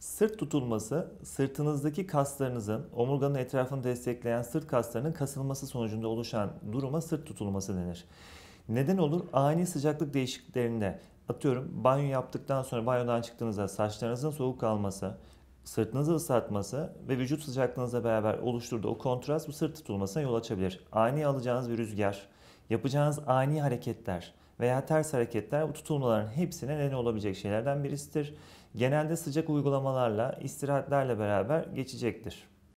Sırt tutulması, sırtınızdaki kaslarınızın omurganın etrafını destekleyen sırt kaslarının kasılması sonucunda oluşan duruma sırt tutulması denir. Neden olur? Ani sıcaklık değişikliklerinde atıyorum banyo yaptıktan sonra banyodan çıktığınızda saçlarınızın soğuk kalması, sırtınızı ıslatması ve vücut sıcaklığınızla beraber oluşturduğu o kontrast bu sırt tutulmasına yol açabilir. Ani alacağınız bir rüzgar, yapacağınız ani hareketler, veya ters hareketler bu tutulmaların hepsine neden olabilecek şeylerden birisidir. Genelde sıcak uygulamalarla, istirahatlerle beraber geçecektir.